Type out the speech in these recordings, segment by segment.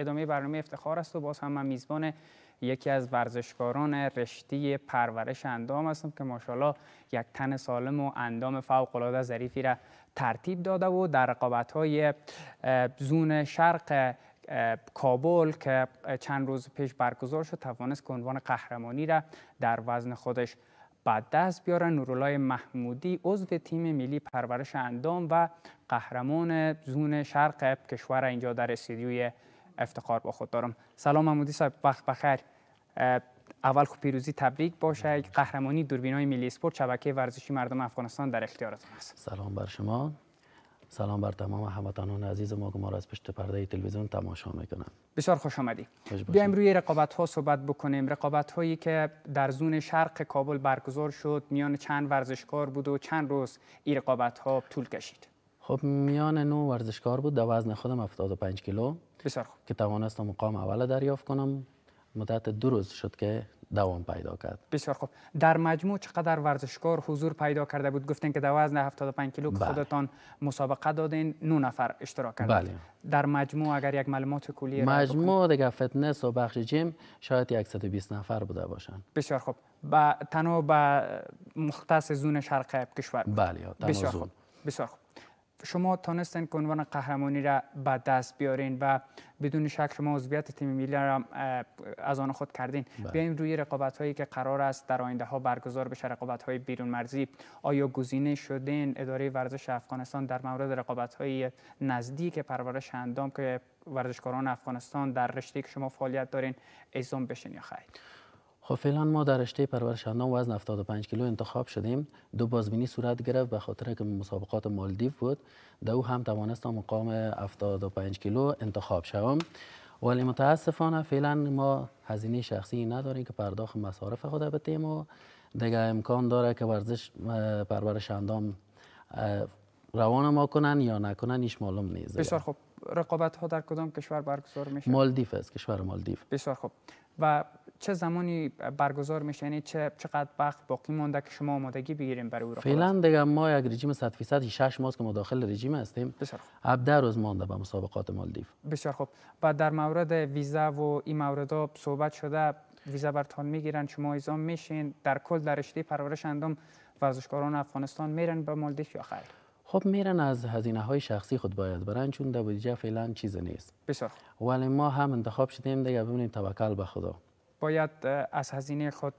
ادامه برنامه افتخار است و باز هم من میزبان یکی از ورزشکاران رشته پرورش اندام هستم که ماشاءالله یک تن سالم و اندام فوق العاده ظریفی را ترتیب داده و در رقابت های زون شرق کابل که چند روز پیش برگزار شد توانست که عنوان قهرمانی را در وزن خودش به دست بیاره نورولای محمودی عضو تیم ملی پرورش اندام و قهرمان زون شرق کشور اینجا در استودیوی افتخار با خود دارم سلام محمودی صاحب وقت بخیر اول خوب پیروزی تبریک باشه قهرمانی دوربینای ملی اسپورت شبکه ورزشی مردم افغانستان در اختیارتون است سلام بر شما سلام بر تمام هموطنان عزیز ما که ما را از پشت پرده تلویزیون تماشا میکنند بسیار خوش آمدی بیایم روی رقابت ها صحبت بکنیم رقابت هایی که در زون شرق کابل برگزار شد میان چند ورزشکار بود و چند روز این رقابت ها طول کشید خب میان نو ورزشکار بود در وزن خودم 75 کیلو بسیار خوب که توانستم مقام اول دریافت کنم مدت دو روز شد که دوام پیدا کرد بسیار خوب در مجموع چقدر ورزشکار حضور پیدا کرده بود گفتین که در وزن 75 کیلو که بله. خودتان مسابقه دادین نو نفر اشتراک کردن بله. در مجموع اگر یک معلومات کلی مجموع دیگه فیتنس و بخش جیم شاید 120 نفر بوده باشن بسیار خوب با تنها به مختص زون شرق کشور بله بسیار خوب شما تانستین که عنوان قهرمانی را به دست بیارین و بدون شک شما عضویت تیم ملی را از آن خود کردین بله. بیایم روی رقابت هایی که قرار است در آینده ها برگزار بشه رقابت های بیرون مرزی آیا گزینه شدین اداره ورزش افغانستان در مورد رقابت های نزدیک پرورش اندام که ورزشکاران افغانستان در رشته که شما فعالیت دارین ایزام بشین یا خیر خب فعلا ما در رشته اندام وزن 75 کیلو انتخاب شدیم دو بازبینی صورت گرفت به خاطر که مسابقات مالدیف بود در او هم توانستم مقام 75 کیلو انتخاب شوم ولی متاسفانه فعلا ما هزینه شخصی نداریم که پرداخت مصارف خود بتیم و دیگه امکان داره که ورزش پرورش اندام روان ما کنن یا نکنن ایش معلوم نیست بسیار خوب رقابت ها در کدام کشور برگزار میشه مالدیف است کشور مالدیف بسیار خوب و چه زمانی برگزار میشه یعنی چه چقدر وقت باقی مونده که شما آمادگی بگیریم برای او فعلا دیگه ما یک رژیم 100 درصد 6 ماه که ما داخل رژیم هستیم بسیار خوب 10 روز مانده به مسابقات مالدیو بسیار خوب و در مورد ویزا و این موردا صحبت شده ویزا برتان میگیرن شما ایزام میشین در کل در رشته پرورش اندام ورزشکاران افغانستان میرن به مالدیو آخر. خیر خب میرن از هزینه های شخصی خود باید برن چون دبودجه فعلا چیز نیست بسیار ولی ما هم انتخاب شدیم دیگه ببینیم توکل به خدا باید از هزینه خود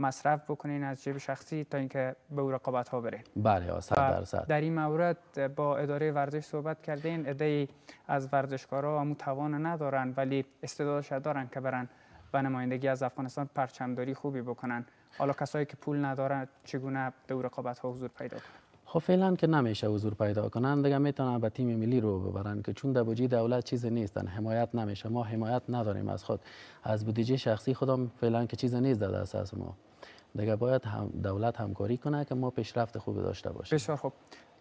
مصرف بکنین از جیب شخصی تا اینکه به او رقابت ها برین بله درصد در این مورد با اداره ورزش صحبت کردین ایده از ها همو توان ندارن ولی استعدادش دارن که برن و نمایندگی از افغانستان پرچمداری خوبی بکنن حالا کسایی که پول ندارن چگونه به رقابت ها حضور پیدا کنن خب فعلا که نمیشه حضور پیدا کنن دیگه میتونن به تیم ملی رو ببرن که چون در بودجه دولت چیزی نیستن حمایت نمیشه ما حمایت نداریم از خود از بودجه شخصی خودم فعلا که چیز نیست در اساس ما دیگه باید هم دولت همکاری کنه که ما پیشرفت خوب داشته باشیم بسیار خوب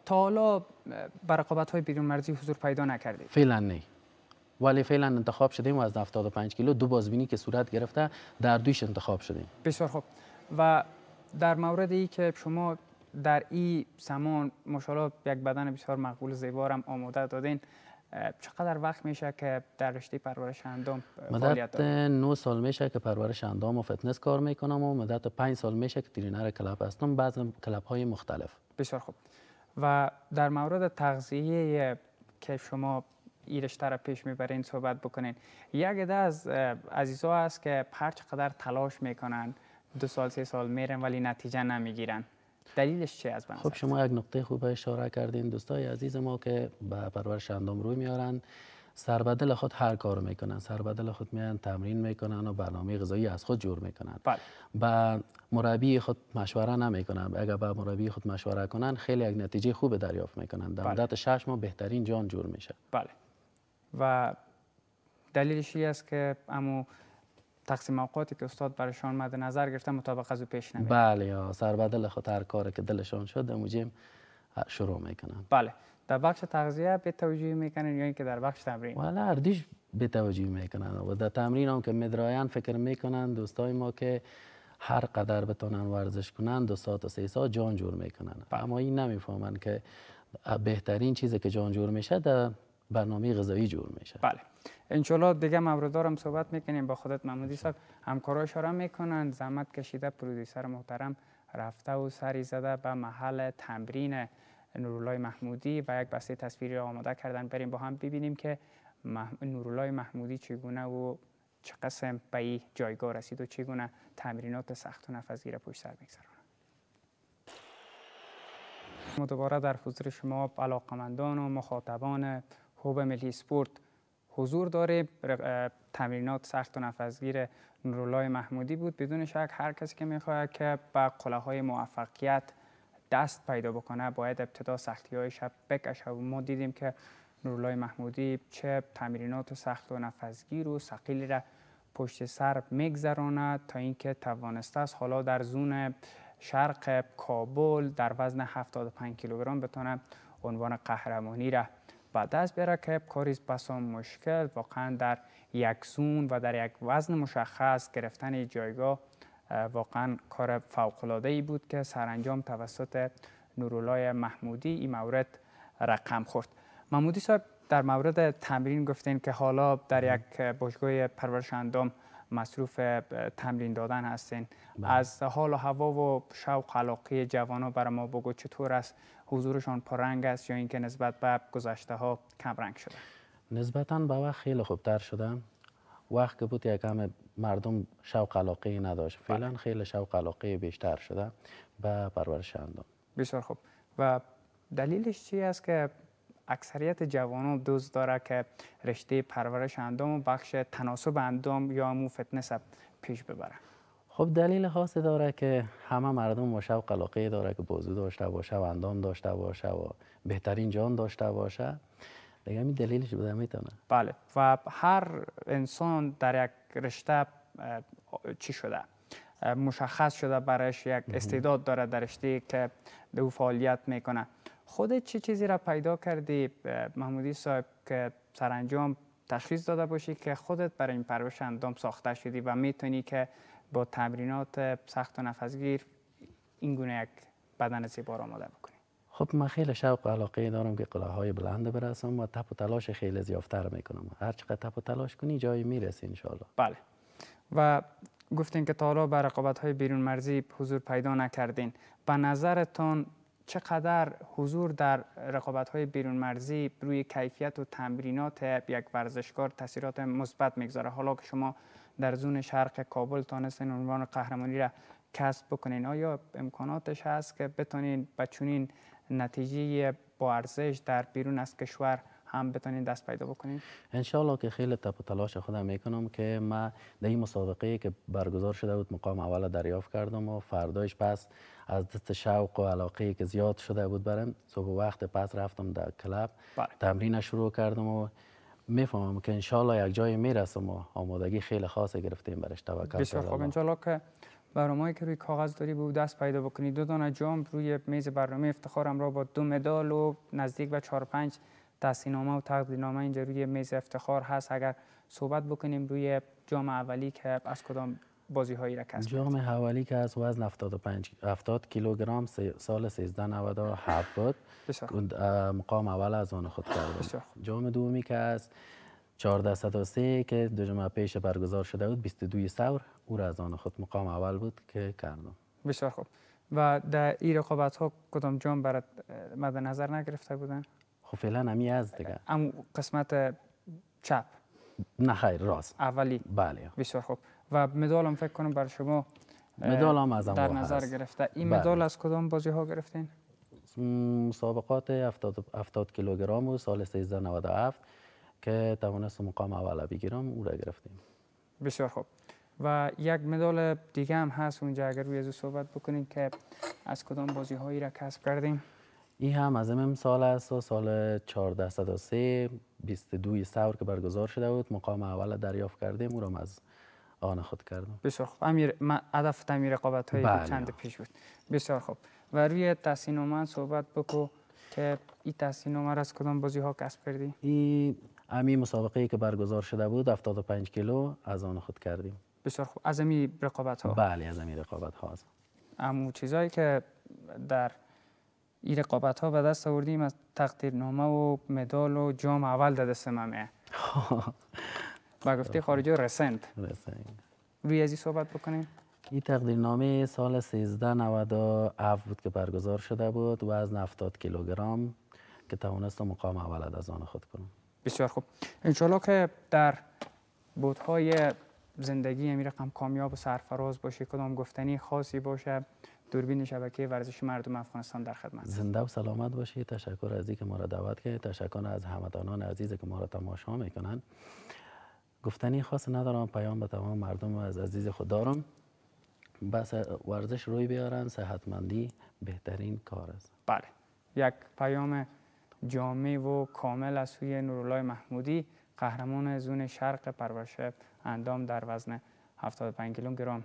تا حالا بر رقابت های بیرون مرزی حضور پیدا نکردید فعلا نه ولی فعلا انتخاب شدیم و از 75 کیلو دو بازبینی که صورت گرفته در دویش انتخاب شدیم بسیار خوب و در مورد ای که شما در این زمان مشالله یک بدن بسیار مقبول زیبارم آماده دادین چقدر وقت میشه که در رشته پرورش اندام فعالیت مدت نو سال میشه که پرورش اندام و فتنس کار میکنم و مدت پنج سال میشه که ترینر کلب هستم بعض کلاب های مختلف بسیار خوب و در مورد تغذیه که شما ای رشته پیش میبرین صحبت بکنین یک ده از عزیزا هست که هر چقدر تلاش میکنن دو سال سه سال میرن ولی نتیجه نمیگیرن دلیلش چی از خب شما یک نقطه خوب اشاره کردین دوستای عزیز ما که به پرورش اندام روی میارن سربدل خود هر کار میکنن سربدل خود میان تمرین میکنن و برنامه غذایی از خود جور میکنن بله. و مربی خود مشوره نمیکنن اگر با مربی خود مشوره کنن خیلی یک نتیجه خوب دریافت میکنن در بله. مدت شش ماه بهترین جان جور میشه بله و دلیلش است که امو تقسیم اوقاتی که استاد برایشان مد نظر گرفته مطابق از او پیش نمی بله یا سر بدل خود هر کاری که دلشان شد موجیم شروع میکنن بله در بخش تغذیه به توجیه میکنن یا اینکه در بخش تمرین بله هر دیش به توجیه میکنن و در تمرین هم که مدراین فکر میکنن دوستای ما که هر قدر بتونن ورزش کنن دو ساعت و سه ساعت جان جور میکنن بله. اما این نمیفهمن که بهترین چیزی که جان جور میشه در برنامه غذایی جور میشه بله انشالله دیگه مبردارم صحبت میکنیم با خودت محمودی صاحب همکارا اشاره میکنن زحمت کشیده پرودیسر محترم رفته و سری زده به محل تمرین نورالله محمودی و یک بسته تصویری آماده کردن بریم با هم ببینیم که نورالله محمودی چگونه و چه قسم به این جایگاه رسید و چگونه تمرینات سخت و را پشت سر ما دوباره در حضور شما علاقمندان و مخاطبان خوب ملی سپورت حضور داره تمرینات سخت و نفسگیر نورالله محمودی بود بدون شک هر کسی که میخواهد که به قله های موفقیت دست پیدا بکنه باید ابتدا سختی های شب بکشه و ما دیدیم که نورالله محمودی چه تمرینات سخت و نفسگیر و سقیلی را پشت سر میگذراند تا اینکه توانسته است حالا در زون شرق کابل در وزن 75 کیلوگرم بتونه عنوان قهرمانی را به دست بیاره که کاریز بسا مشکل واقعا در یک سون و در یک وزن مشخص گرفتن جایگاه واقعا کار فوقلاده ای بود که سرانجام توسط نورولای محمودی این مورد رقم خورد محمودی صاحب در مورد تمرین گفتین که حالا در یک باشگاه پرورش اندام مصروف تمرین دادن هستین بله. از حال و هوا و شوق علاقه جوانا برای ما بگو چطور است حضورشان پررنگ است یا اینکه نسبت به گذشته ها کم رنگ شده نسبتا به وقت خیلی خوبتر شده وقت که بود یکم مردم شوق علاقه نداشت بله. فعلا خیلی شوق علاقه بیشتر شده به پرورش اندام بسیار خوب و دلیلش چی است که اکثریت جوانان دوست داره که رشته پرورش اندام و بخش تناسب اندام یا امو فتنس پیش ببره خب دلیل خاصی داره که همه مردم و شب قلاقه داره که بازو داشته باشه و اندام داشته باشه و بهترین جان داشته باشه دیگه همین دلیلش بوده میتونه بله و هر انسان در یک رشته چی شده مشخص شده برایش یک استعداد داره در رشته که او فعالیت میکنه خودت چه چیزی را پیدا کردی محمودی صاحب که سرانجام تشخیص داده باشی که خودت برای این پرورش اندام ساخته شدی و میتونی که با تمرینات سخت و نفسگیر این گونه یک بدن زیبا را آماده بکنی خب من خیلی شوق و علاقه دارم که قلعه های بلند برسم و تپ و تلاش خیلی زیافتر میکنم هر چقدر تپ و تلاش کنی جایی میرسی انشالله بله و گفتین که تا حالا به رقابت های بیرون مرزی حضور پیدا نکردین به نظرتون چقدر حضور در رقابت های بیرون مرزی روی کیفیت و تمرینات یک ورزشکار تاثیرات مثبت میگذاره حالا که شما در زون شرق کابل تانستین عنوان قهرمانی را کسب بکنین آیا امکاناتش هست که بتونین بچونین نتیجه با ارزش در بیرون از کشور هم بتونین دست پیدا بکنین انشالله که خیلی تپ تلاش خودم میکنم که ما در این مسابقه که برگزار شده بود مقام اول دریافت کردم و فرداش پس از دست شوق و علاقه که زیاد شده بود برم صبح وقت پس رفتم در کلاب بله. تمرین شروع کردم و میفهمم که انشالله یک جای میرسم و آمادگی خیلی خاصی گرفتیم برش توکل بسیار خوب انشالله که برامایی که روی کاغذ داری به دست پیدا بکنید. دو دانه جام روی میز برنامه افتخارم را با دو مدال و نزدیک به چهار پنج دستینامه و تقدیرنامه اینجا روی میز افتخار هست اگر صحبت بکنیم روی جام اولی که از کدام بازی هایی را کسب جام اولی که از وزن 75 70 کیلوگرم سال 1397 بود مقام اول از آن خود کرد جام دومی که از 1403 که دو جمعه پیش برگزار شده بود 22 سور او را از آن خود مقام اول بود که کردم بسیار خوب و در این رقابت ها کدام جام برات مد نظر نگرفته بودن خب فعلا همی از دیگه هم قسمت چپ نه خیر راست اولی بله بسیار خوب و مدال هم فکر کنم بر شما مدال هم از در نظر گرفته این بله. مدال از کدام بازی ها گرفتین مسابقات 70 70 کیلوگرم و سال 1397 که توانست مقام اول بگیرم او را گرفتیم بسیار خوب و یک مدال دیگه هم هست اونجا اگر روی صحبت بکنیم که از کدام بازی هایی را کسب کردیم این هم از سال است و سال 1403 22 سور که برگزار شده بود مقام اول دریافت کردیم او را از آن خود کردم بسیار خوب امیر من هدف رقابت بله. چند پیش بود بسیار خوب و روی تحسین من صحبت بکو که این تحسین عمر از کدام بازی ها کسب کردی این امی مسابقه ای که برگزار شده بود 75 کیلو از آن خود کردیم بسیار خوب از امی رقابت ها بله از امی رقابت ها امو چیزایی که در این رقابت ها به دست آوردیم از تقدیرنامه و مدال و جام اول در دست ممه با گفته خارجی رسند روی از صحبت بکنیم این تقدیرنامه سال 1397 بود که برگزار شده بود و از 70 کیلوگرم که توانستم مقام اول از آن خود کنم بسیار خوب انشالله که در بودهای زندگی امیر کامیاب و سرفراز باشه کدام گفتنی خاصی باشه دوربین شبکه ورزش مردم افغانستان در خدمت زنده و سلامت باشی تشکر از اینکه ما را دعوت کردید تشکر از همدانان عزیز که ما را تماشا میکنند گفتنی خاص ندارم پیام به تمام مردم از عزیز خود دارم بس ورزش روی بیارن صحتمندی بهترین کار است بله یک پیام جامع و کامل از سوی نورالله محمودی قهرمان زون شرق پرورش اندام در وزن 75 کیلوگرم